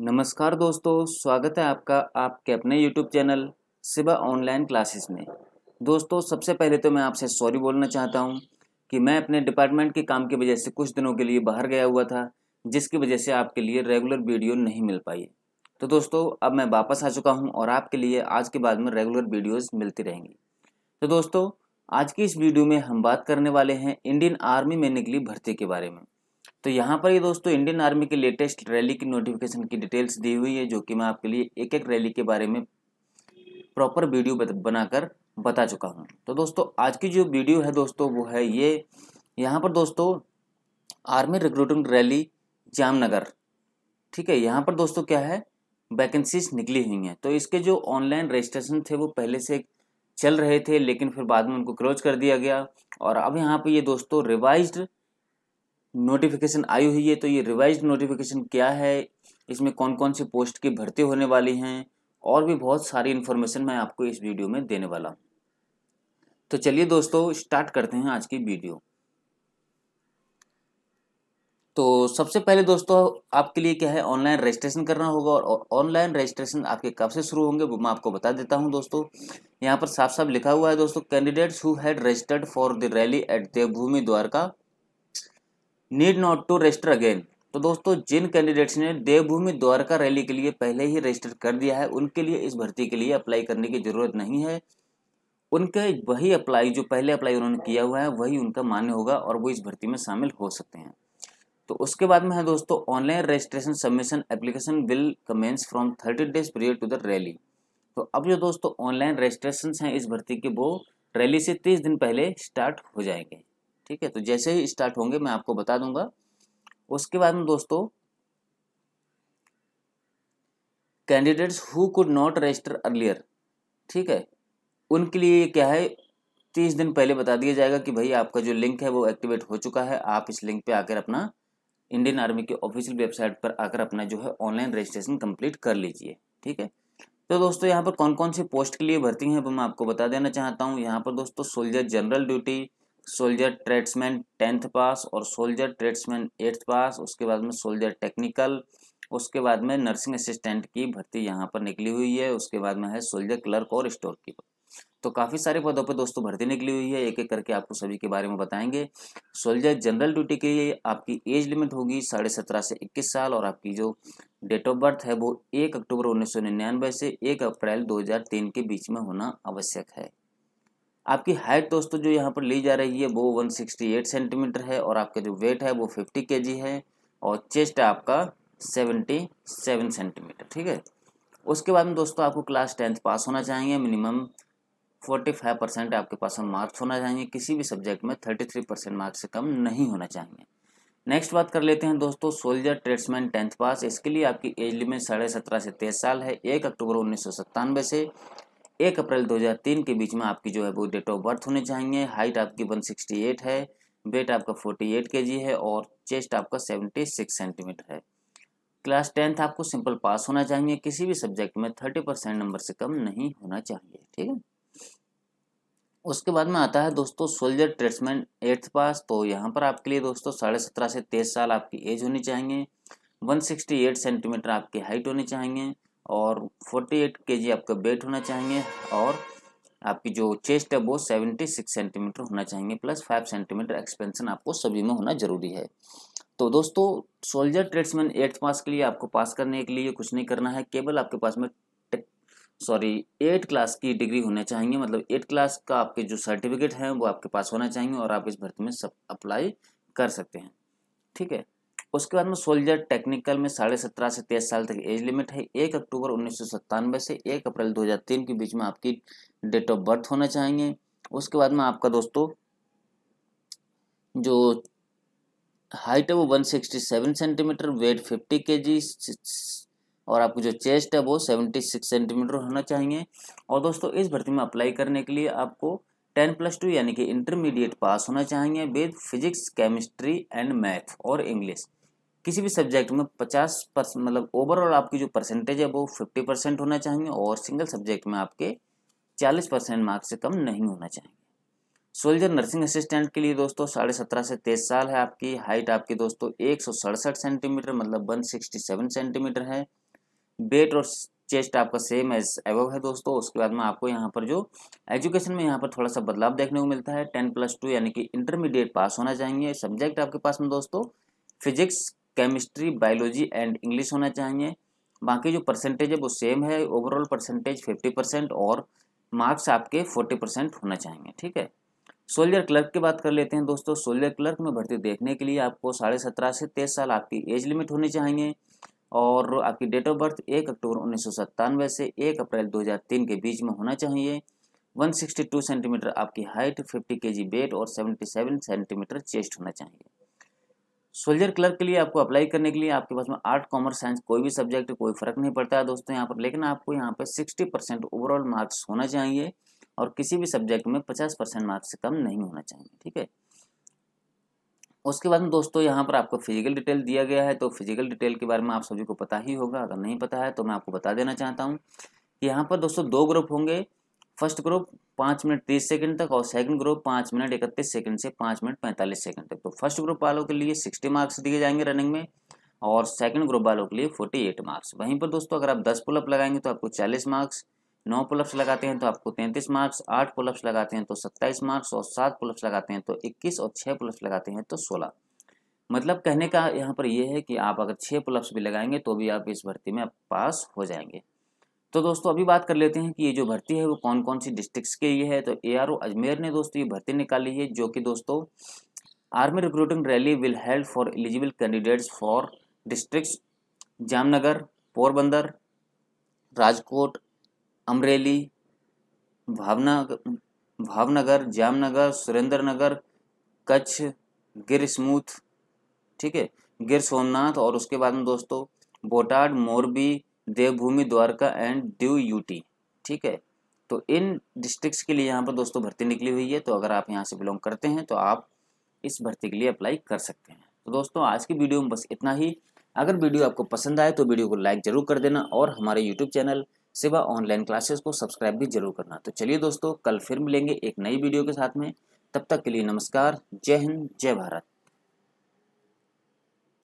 नमस्कार दोस्तों स्वागत है आपका आपके अपने YouTube channel Siba online classes में दोस्तों सबसे पहले तो मैं आपसे सॉरी बोलना चाहता हूं कि मैं अपने डिपार्टमेंट के काम की वजह से कुछ दिनों के लिए बाहर गया हुआ था जिसकी वजह से आपके लिए रेगुलर वीडियो नहीं मिल पाई तो दोस्तों अब मैं वापस आ चुका हूँ और आपके लिए आज के बाद में रेगुलर वीडियोज़ मिलती रहेंगी तो दोस्तों आज की इस वीडियो में हम बात करने वाले हैं इंडियन आर्मी में निकली भर्ती के बारे में तो यहाँ पर ये दोस्तों इंडियन आर्मी के लेटेस्ट रैली की नोटिफिकेशन की डिटेल्स दी हुई है जो कि मैं आपके लिए एक एक रैली के बारे में प्रॉपर वीडियो बनाकर बता चुका हूँ तो दोस्तों आज की जो वीडियो है दोस्तों वो है ये यहाँ पर दोस्तों आर्मी रिक्रूटिंग रैली जामनगर ठीक है यहाँ पर दोस्तों क्या है वैकेंसीज निकली हुई हैं तो इसके जो ऑनलाइन रजिस्ट्रेशन थे वो पहले से चल रहे थे लेकिन फिर बाद में उनको क्लोज कर दिया गया और अब यहाँ पर ये दोस्तों रिवाइज्ड नोटिफिकेशन आई हुई है तो ये रिवाइज नोटिफिकेशन क्या है इसमें कौन कौन सी पोस्ट की भर्ती होने वाली हैं और भी बहुत सारी इन्फॉर्मेशन मैं आपको इस वीडियो में देने वाला हूँ तो चलिए दोस्तों स्टार्ट करते हैं आज की वीडियो तो सबसे पहले दोस्तों आपके लिए क्या है ऑनलाइन रजिस्ट्रेशन करना होगा और ऑनलाइन रजिस्ट्रेशन आपके कब से शुरू होंगे वो मैं आपको बता देता हूं दोस्तों यहां पर साफ साफ लिखा हुआ है दोस्तों candidates who had registered for the rally at Devbhoomi Dwarka need not to register again तो दोस्तों जिन कैंडिडेट्स ने देवभूमि द्वारका रैली के लिए पहले ही रजिस्टर कर दिया है उनके लिए इस भर्ती के लिए अप्लाई करने की ज़रूरत नहीं है उनके वही अप्लाई जो पहले अप्लाई उन्होंने किया हुआ है वही उनका मान्य होगा और वो इस भर्ती में शामिल हो सकते हैं तो उसके बाद में है दोस्तों online registration submission application will commence from thirty days period to the rally तो अब जो दोस्तों ऑनलाइन रजिस्ट्रेशन हैं इस भर्ती के वो रैली से तीस दिन पहले स्टार्ट हो जाएंगे ठीक है तो जैसे ही स्टार्ट होंगे मैं आपको बता दूंगा उसके बाद में दोस्तों candidates who could not register earlier ठीक है उनके लिए क्या है तीस दिन पहले बता दिया जाएगा कि भाई आपका जो लिंक है वो एक्टिवेट हो चुका है आप इस लिंक पे आकर अपना इंडियन आर्मी के ऑफिशियल वेबसाइट पर आकर अपना जो है ऑनलाइन रजिस्ट्रेशन कंप्लीट कर लीजिए ठीक है तो दोस्तों यहाँ पर कौन कौन सी पोस्ट के लिए भर्ती हैं मैं आपको बता देना चाहता हूँ यहाँ पर दोस्तों soldier general duty soldier tradesman tenth pass और सोल्जर ट्रेड्समैन एट्थ पास उसके बाद में सोल्जर टेक्निकल उसके बाद में नर्सिंग असिस्टेंट की भर्ती यहाँ पर निकली हुई है उसके बाद में है सोल्जर क्लर्क और स्टोर कीपर तो काफ़ी सारे पदों पर दोस्तों भर्ती निकली हुई है एक एक करके आपको सभी के बारे में बताएंगे सोल्जर जनरल ड्यूटी के लिए आपकी एज लिमिट होगी साढ़े सत्रह से इक्कीस साल और आपकी जो डेट ऑफ बर्थ है वो एक अक्टूबर उन्नीस सौ से एक अप्रैल दो हजार तीन के बीच में होना आवश्यक है आपकी हाइट दोस्तों जो यहाँ पर ली जा रही है वो 168 सेंटीमीटर है और आपका जो वेट है वो 50 के है और चेस्ट है आपका 77 सेंटीमीटर ठीक है उसके बाद में दोस्तों आपको क्लास टेंथ पास होना चाहिए मिनिमम 45 परसेंट आपके पास में मार्क्स होना चाहिए किसी भी सब्जेक्ट में 33 परसेंट मार्क्स से कम नहीं होना चाहिए नेक्स्ट बात कर लेते हैं दोस्तों सोल्जर ट्रेड्समैन टेंथ पास इसके लिए आपकी एज लिमिट साढ़े सत्रह से तेईस साल है एक अक्टूबर उन्नीस से एक अप्रैल 2003 के बीच में आपकी जो है वो डेट ऑफ बर्थ होने चाहिए हाइट आपकी 168 है वेट आपका 48 एट है और चेस्ट आपका 76 सेंटीमीटर है क्लास टेंथ आपको सिंपल पास होना चाहिए किसी भी सब्जेक्ट में 30 परसेंट नंबर से कम नहीं होना चाहिए ठीक है उसके बाद में आता है दोस्तों सोल्जर ट्रेड्समैन एट्थ पास तो यहाँ पर आपके लिए दोस्तों साढ़े सत्रह से तेईस साल आपकी एज होनी चाहिए 168 सेंटीमीटर आपकी हाइट होनी चाहिए और 48 केजी आपका वेट होना चाहिए और आपकी जो चेस्ट है वो 76 सेंटीमीटर होना चाहिए प्लस 5 सेंटीमीटर एक्सपेंशन आपको सभी में होना जरूरी है तो दोस्तों सोल्जर ट्रेड्समैन एट्थ पास के लिए आपको पास करने के लिए कुछ नहीं करना है केवल आपके पास में सॉरी एट क्लास की डिग्री होने चाहिए मतलब एट क्लास का आपके जो सर्टिफिकेट हैं वो आपके पास होना चाहिए और आप इस भर्ती में सब अप्लाई कर सकते हैं ठीक है उसके बाद में सोल्जर टेक्निकल में साढ़े सत्रह से तेईस साल तक एज लिमिट है एक अक्टूबर उन्नीस से एक अप्रैल 2003 के बीच में आपकी डेट ऑफ बर्थ होना चाहिए उसके बाद में आपका दोस्तों जो हाइट है वो 167 सेंटीमीटर वेट 50 के और आपकी जो चेस्ट है वो 76 सेंटीमीटर होना चाहिए और दोस्तों इस भर्ती में अप्लाई करने के लिए आपको टेन प्लस टू यानी कि इंटरमीडिएट पास होना चाहिए with physics chemistry and math और इंग्लिश किसी भी सब्जेक्ट में पचास परसेंट मतलब ओवरऑल आपकी जो परसेंटेज है वो फिफ्टी परसेंट होना चाहिए और सिंगल सब्जेक्ट में आपके चालीस परसेंट मार्क्स से कम नहीं होना चाहिए सोल्जर नर्सिंग असिस्टेंट के लिए दोस्तों साढ़े सत्रह से तेईस साल है आपकी हाइट आपकी दोस्तों एक सौ सड़सठ सेंटीमीटर मतलब वन सिक्सटी सेवन सेंटीमीटर है वेट और चेस्ट आपका सेम एज एव है दोस्तों उसके बाद में आपको यहाँ पर जो एजुकेशन में यहाँ पर थोड़ा सा बदलाव देखने को मिलता है टेन प्लस टू यानी कि इंटरमीडिएट पास होना चाहिए सब्जेक्ट आपके पास में दोस्तों physics chemistry biology and English होना चाहिए बाकी जो परसेंटेज है वो सेम है ओवरऑल परसेंटेज फिफ्टी परसेंट और मार्क्स आपके फोर्टी परसेंट होना चाहिए ठीक है सोल्जर क्लर्क की बात कर लेते हैं दोस्तों सोल्जर क्लर्क में भर्ती देखने के लिए आपको साढ़े सत्रह से तेईस साल आपकी एज लिमिट होनी चाहिए और आपकी डेट ऑफ बर्थ एक अक्टूबर उन्नीस से एक अप्रैल दो के बीच में होना चाहिए 162 सेंटीमीटर आपकी हाइट 50 जी वेट और 77 सेंटीमीटर चेस्ट होना चाहिए सोल्जर क्लर्क के लिए आपको अप्लाई करने के लिए आपके पास में आर्ट कॉमर्स साइंस कोई भी सब्जेक्ट कोई फर्क नहीं पड़ता है दोस्तों यहाँ पर लेकिन आपको यहाँ पर सिक्सटी परसेंट ओवरऑल मार्क्स होना चाहिए और किसी भी सब्जेक्ट में पचास परसेंट मार्क्स से कम नहीं होना चाहिए ठीक है उसके बाद में दोस्तों यहाँ पर आपको फिजिकल डिटेल दिया गया है तो फिजिकल डिटेल के बारे में आप सभी को पता ही होगा अगर नहीं पता है तो मैं आपको बता देना चाहता हूँ यहाँ पर दोस्तों दो ग्रुप होंगे फर्स्ट ग्रुप पाँच मिनट तीस सेकंड तक और सेकंड ग्रुप पाँच मिनट इकतीस सेकंड से पाँच मिनट पैंतालीस सेकंड तक तो फर्स्ट ग्रुप वालों के लिए सिक्सटी मार्क्स दिए जाएंगे रनिंग में और सेकंड ग्रुप वालों के लिए फोर्टी एट मार्क्स वहीं पर दोस्तों अगर आप दस पुलअप लगाएंगे तो आपको चालीस मार्क्स नौ पुलअप्स लगाते हैं तो आपको तैंतीस मार्क्स आठ पुलअप्स लगाते हैं तो सत्ताईस मार्क्स और सात पुलअप्स लगाते हैं तो इक्कीस और छः पुलअप्स लगाते हैं तो सोलह मतलब कहने का यहाँ पर यह है कि आप अगर छः पुलअप्स भी लगाएंगे तो भी आप इस भर्ती में पास हो जाएंगे तो दोस्तों अभी बात कर लेते हैं कि ये जो भर्ती है वो कौन कौन सी डिस्ट्रिक्ट्स के लिए है तो ए अजमेर ने दोस्तों ये भर्ती निकाली है जो कि दोस्तों army recruiting rally will held for eligible candidates for districts Jamnagar Porbandar Rajkot Amreli Bhavna Bhavnagar Jamnagar Surendranagar Kutch Gir ठीक है गिर सोमनाथ और उसके बाद में दोस्तों बोटाड मोरबी देवभूमि द्वारका एंड दीव यूटी ठीक है तो इन डिस्ट्रिक्ट्स के लिए यहाँ पर दोस्तों भर्ती निकली हुई है तो अगर आप यहाँ से बिलोंग करते हैं तो आप इस भर्ती के लिए अप्लाई कर सकते हैं तो दोस्तों आज की वीडियो में बस इतना ही अगर वीडियो आपको पसंद आए तो वीडियो को लाइक जरूर कर देना और हमारे YouTube channel Siva online classes को सब्सक्राइब भी जरूर करना तो चलिए दोस्तों कल फिर मिलेंगे एक नई वीडियो के साथ में तब तक के लिए नमस्कार जय हिंद जय भारत